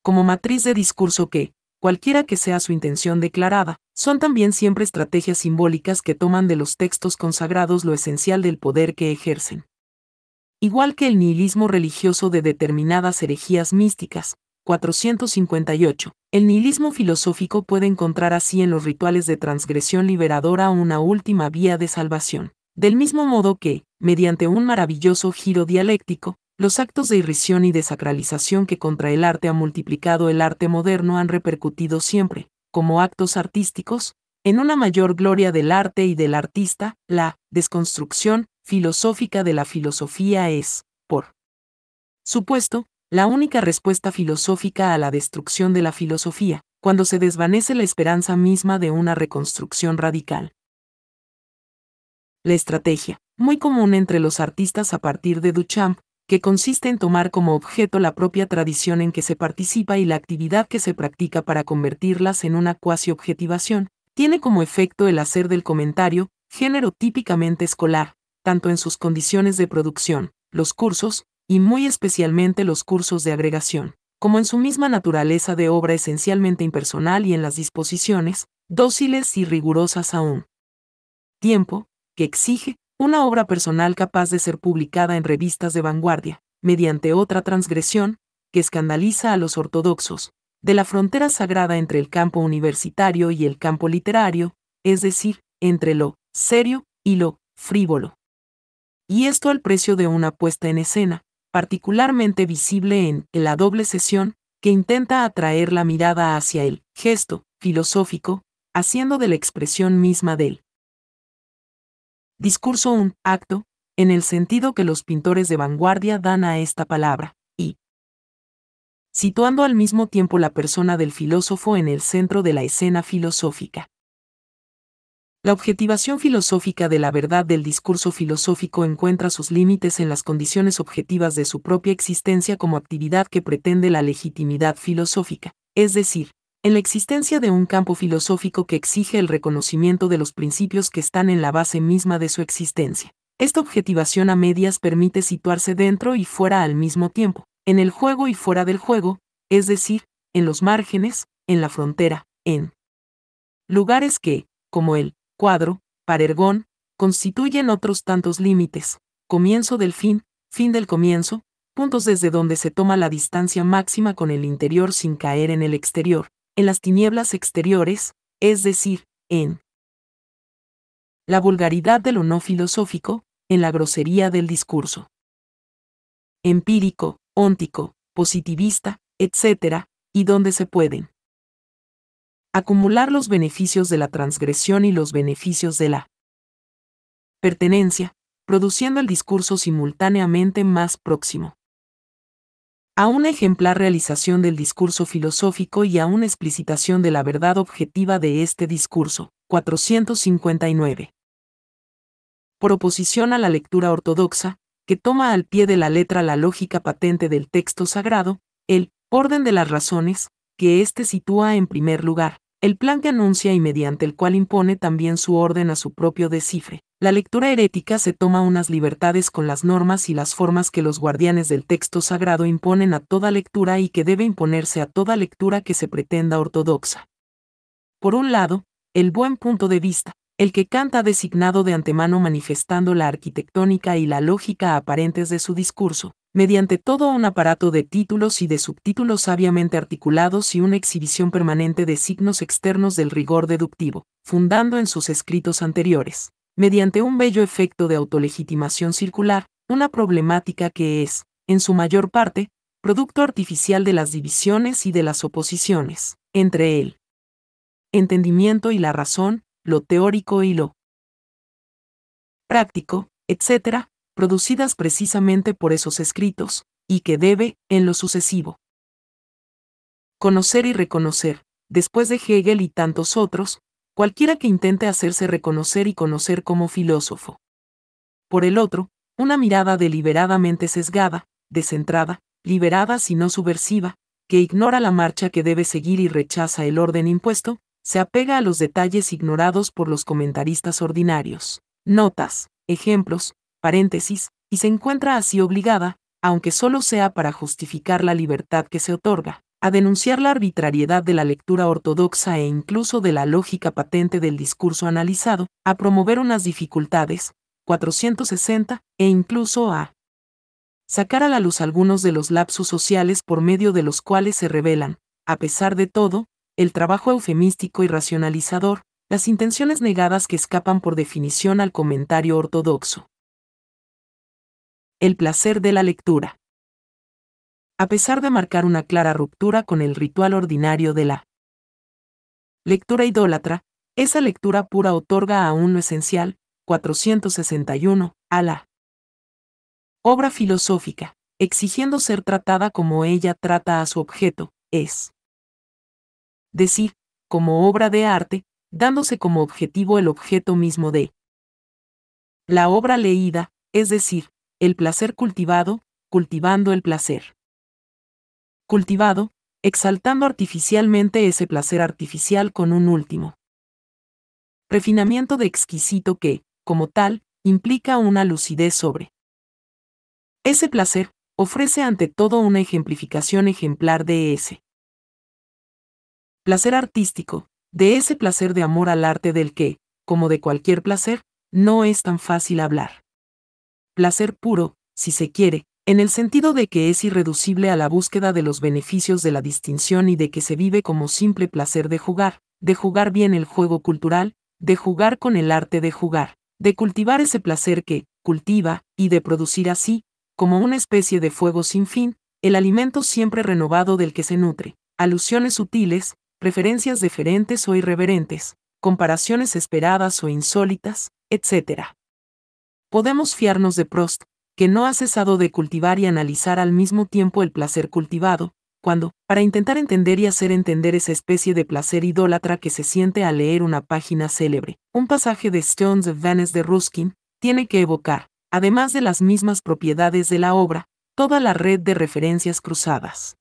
como matriz de discurso que, cualquiera que sea su intención declarada, son también siempre estrategias simbólicas que toman de los textos consagrados lo esencial del poder que ejercen. Igual que el nihilismo religioso de determinadas herejías místicas, 458. El nihilismo filosófico puede encontrar así en los rituales de transgresión liberadora una última vía de salvación. Del mismo modo que, mediante un maravilloso giro dialéctico, los actos de irrisión y desacralización que contra el arte ha multiplicado el arte moderno han repercutido siempre, como actos artísticos, en una mayor gloria del arte y del artista, la desconstrucción filosófica de la filosofía es, por supuesto, la única respuesta filosófica a la destrucción de la filosofía, cuando se desvanece la esperanza misma de una reconstrucción radical. La estrategia, muy común entre los artistas a partir de Duchamp, que consiste en tomar como objeto la propia tradición en que se participa y la actividad que se practica para convertirlas en una cuasi objetivación, tiene como efecto el hacer del comentario, género típicamente escolar, tanto en sus condiciones de producción, los cursos, y muy especialmente los cursos de agregación, como en su misma naturaleza de obra esencialmente impersonal y en las disposiciones, dóciles y rigurosas aún. Tiempo, que exige, una obra personal capaz de ser publicada en revistas de vanguardia, mediante otra transgresión, que escandaliza a los ortodoxos, de la frontera sagrada entre el campo universitario y el campo literario, es decir, entre lo serio y lo frívolo. Y esto al precio de una puesta en escena, particularmente visible en La doble sesión, que intenta atraer la mirada hacia el gesto filosófico, haciendo de la expresión misma del discurso un acto, en el sentido que los pintores de vanguardia dan a esta palabra, y situando al mismo tiempo la persona del filósofo en el centro de la escena filosófica. La objetivación filosófica de la verdad del discurso filosófico encuentra sus límites en las condiciones objetivas de su propia existencia como actividad que pretende la legitimidad filosófica, es decir, en la existencia de un campo filosófico que exige el reconocimiento de los principios que están en la base misma de su existencia. Esta objetivación a medias permite situarse dentro y fuera al mismo tiempo, en el juego y fuera del juego, es decir, en los márgenes, en la frontera, en lugares que, como el cuadro, parergón, constituyen otros tantos límites, comienzo del fin, fin del comienzo, puntos desde donde se toma la distancia máxima con el interior sin caer en el exterior, en las tinieblas exteriores, es decir, en la vulgaridad de lo no filosófico, en la grosería del discurso. Empírico, óntico, positivista, etc., y donde se pueden acumular los beneficios de la transgresión y los beneficios de la pertenencia, produciendo el discurso simultáneamente más próximo a una ejemplar realización del discurso filosófico y a una explicitación de la verdad objetiva de este discurso. 459. Por oposición a la lectura ortodoxa, que toma al pie de la letra la lógica patente del texto sagrado, el orden de las razones, que éste sitúa en primer lugar, el plan que anuncia y mediante el cual impone también su orden a su propio descifre. La lectura herética se toma unas libertades con las normas y las formas que los guardianes del texto sagrado imponen a toda lectura y que debe imponerse a toda lectura que se pretenda ortodoxa. Por un lado, el buen punto de vista, el que canta designado de antemano manifestando la arquitectónica y la lógica aparentes de su discurso, mediante todo un aparato de títulos y de subtítulos sabiamente articulados y una exhibición permanente de signos externos del rigor deductivo, fundando en sus escritos anteriores, mediante un bello efecto de autolegitimación circular, una problemática que es, en su mayor parte, producto artificial de las divisiones y de las oposiciones, entre el entendimiento y la razón, lo teórico y lo práctico, etc., producidas precisamente por esos escritos, y que debe, en lo sucesivo, conocer y reconocer, después de Hegel y tantos otros, cualquiera que intente hacerse reconocer y conocer como filósofo. Por el otro, una mirada deliberadamente sesgada, descentrada, liberada si no subversiva, que ignora la marcha que debe seguir y rechaza el orden impuesto, se apega a los detalles ignorados por los comentaristas ordinarios. Notas, ejemplos, paréntesis, y se encuentra así obligada, aunque solo sea para justificar la libertad que se otorga, a denunciar la arbitrariedad de la lectura ortodoxa e incluso de la lógica patente del discurso analizado, a promover unas dificultades, 460, e incluso a sacar a la luz algunos de los lapsus sociales por medio de los cuales se revelan, a pesar de todo, el trabajo eufemístico y racionalizador, las intenciones negadas que escapan por definición al comentario ortodoxo el placer de la lectura. A pesar de marcar una clara ruptura con el ritual ordinario de la lectura idólatra, esa lectura pura otorga aún lo esencial, 461, a la obra filosófica, exigiendo ser tratada como ella trata a su objeto, es decir, como obra de arte, dándose como objetivo el objeto mismo de la obra leída, es decir, el placer cultivado, cultivando el placer. Cultivado, exaltando artificialmente ese placer artificial con un último. Refinamiento de exquisito que, como tal, implica una lucidez sobre. Ese placer ofrece ante todo una ejemplificación ejemplar de ese placer artístico, de ese placer de amor al arte del que, como de cualquier placer, no es tan fácil hablar placer puro, si se quiere, en el sentido de que es irreducible a la búsqueda de los beneficios de la distinción y de que se vive como simple placer de jugar, de jugar bien el juego cultural, de jugar con el arte de jugar, de cultivar ese placer que, cultiva, y de producir así, como una especie de fuego sin fin, el alimento siempre renovado del que se nutre, alusiones sutiles, referencias deferentes o irreverentes, comparaciones esperadas o insólitas, etc podemos fiarnos de Prost, que no ha cesado de cultivar y analizar al mismo tiempo el placer cultivado, cuando, para intentar entender y hacer entender esa especie de placer idólatra que se siente al leer una página célebre, un pasaje de Stones of Venice de Ruskin, tiene que evocar, además de las mismas propiedades de la obra, toda la red de referencias cruzadas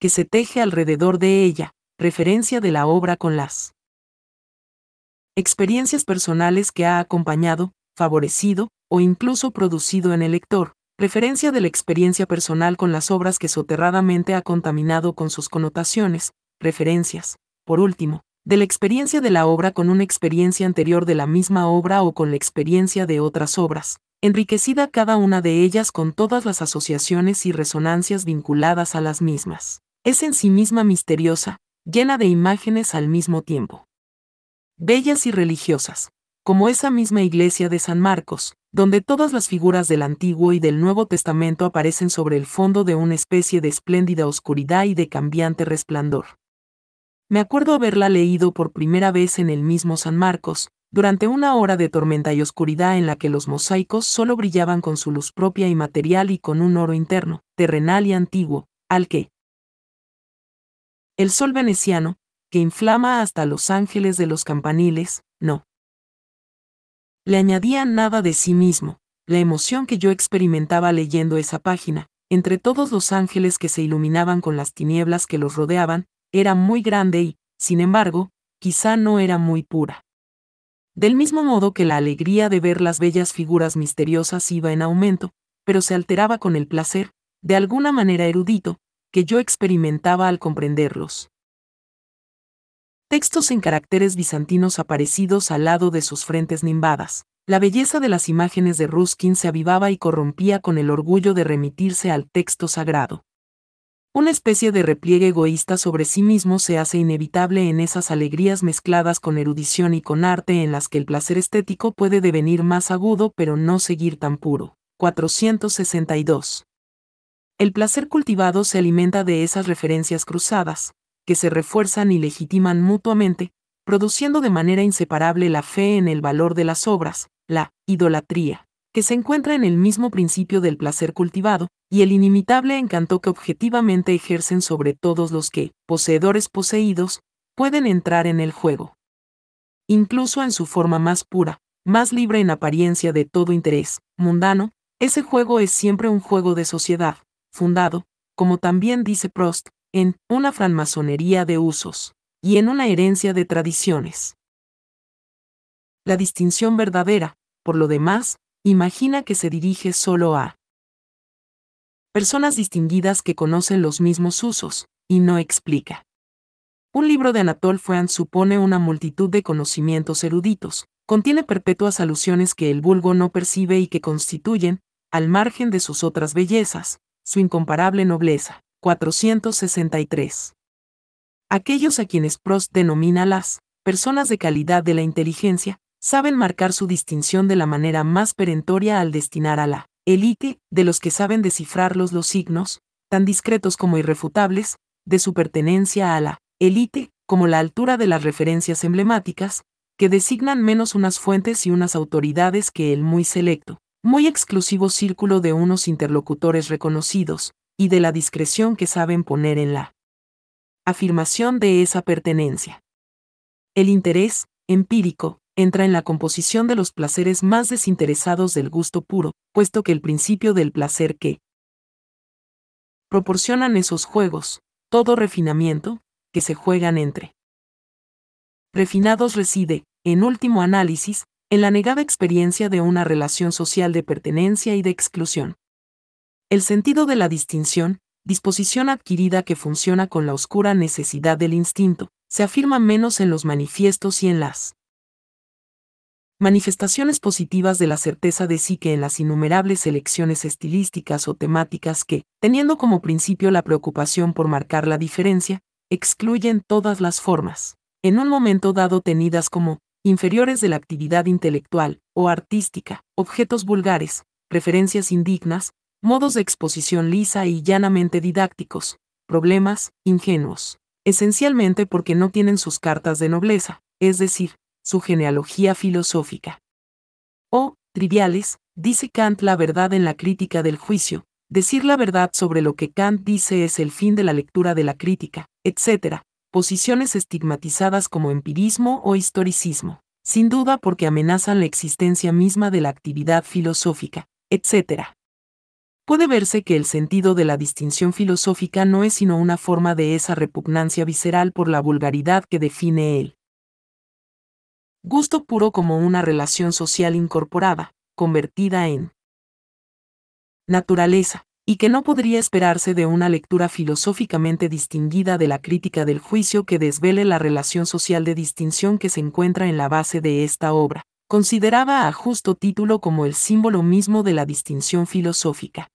que se teje alrededor de ella, referencia de la obra con las experiencias personales que ha acompañado, favorecido o incluso producido en el lector, referencia de la experiencia personal con las obras que soterradamente ha contaminado con sus connotaciones, referencias, por último, de la experiencia de la obra con una experiencia anterior de la misma obra o con la experiencia de otras obras, enriquecida cada una de ellas con todas las asociaciones y resonancias vinculadas a las mismas. Es en sí misma misteriosa, llena de imágenes al mismo tiempo bellas y religiosas, como esa misma iglesia de San Marcos, donde todas las figuras del Antiguo y del Nuevo Testamento aparecen sobre el fondo de una especie de espléndida oscuridad y de cambiante resplandor. Me acuerdo haberla leído por primera vez en el mismo San Marcos, durante una hora de tormenta y oscuridad en la que los mosaicos solo brillaban con su luz propia y material y con un oro interno, terrenal y antiguo, al que el sol veneciano, que inflama hasta los ángeles de los campaniles, no. Le añadía nada de sí mismo, la emoción que yo experimentaba leyendo esa página, entre todos los ángeles que se iluminaban con las tinieblas que los rodeaban, era muy grande y, sin embargo, quizá no era muy pura. Del mismo modo que la alegría de ver las bellas figuras misteriosas iba en aumento, pero se alteraba con el placer, de alguna manera erudito, que yo experimentaba al comprenderlos textos en caracteres bizantinos aparecidos al lado de sus frentes nimbadas. La belleza de las imágenes de Ruskin se avivaba y corrompía con el orgullo de remitirse al texto sagrado. Una especie de repliegue egoísta sobre sí mismo se hace inevitable en esas alegrías mezcladas con erudición y con arte en las que el placer estético puede devenir más agudo pero no seguir tan puro. 462. El placer cultivado se alimenta de esas referencias cruzadas, que se refuerzan y legitiman mutuamente, produciendo de manera inseparable la fe en el valor de las obras, la idolatría, que se encuentra en el mismo principio del placer cultivado, y el inimitable encanto que objetivamente ejercen sobre todos los que, poseedores poseídos, pueden entrar en el juego. Incluso en su forma más pura, más libre en apariencia de todo interés, mundano, ese juego es siempre un juego de sociedad, fundado, como también dice Prost, en una franmasonería de usos y en una herencia de tradiciones. La distinción verdadera, por lo demás, imagina que se dirige solo a personas distinguidas que conocen los mismos usos, y no explica. Un libro de Anatole France supone una multitud de conocimientos eruditos, contiene perpetuas alusiones que el vulgo no percibe y que constituyen, al margen de sus otras bellezas, su incomparable nobleza. 463. Aquellos a quienes Prost denomina las personas de calidad de la inteligencia, saben marcar su distinción de la manera más perentoria al destinar a la élite de los que saben descifrarlos los signos, tan discretos como irrefutables, de su pertenencia a la élite, como la altura de las referencias emblemáticas, que designan menos unas fuentes y unas autoridades que el muy selecto, muy exclusivo círculo de unos interlocutores reconocidos, y de la discreción que saben poner en la afirmación de esa pertenencia. El interés, empírico, entra en la composición de los placeres más desinteresados del gusto puro, puesto que el principio del placer que proporcionan esos juegos, todo refinamiento, que se juegan entre refinados reside, en último análisis, en la negada experiencia de una relación social de pertenencia y de exclusión. El sentido de la distinción, disposición adquirida que funciona con la oscura necesidad del instinto, se afirma menos en los manifiestos y en las manifestaciones positivas de la certeza de sí que en las innumerables elecciones estilísticas o temáticas que, teniendo como principio la preocupación por marcar la diferencia, excluyen todas las formas, en un momento dado tenidas como inferiores de la actividad intelectual o artística, objetos vulgares, referencias indignas, modos de exposición lisa y llanamente didácticos, problemas, ingenuos, esencialmente porque no tienen sus cartas de nobleza, es decir, su genealogía filosófica. O, triviales, dice Kant la verdad en la crítica del juicio, decir la verdad sobre lo que Kant dice es el fin de la lectura de la crítica, etc., posiciones estigmatizadas como empirismo o historicismo, sin duda porque amenazan la existencia misma de la actividad filosófica, etc puede verse que el sentido de la distinción filosófica no es sino una forma de esa repugnancia visceral por la vulgaridad que define él. Gusto puro como una relación social incorporada, convertida en naturaleza, y que no podría esperarse de una lectura filosóficamente distinguida de la crítica del juicio que desvele la relación social de distinción que se encuentra en la base de esta obra, consideraba a justo título como el símbolo mismo de la distinción filosófica.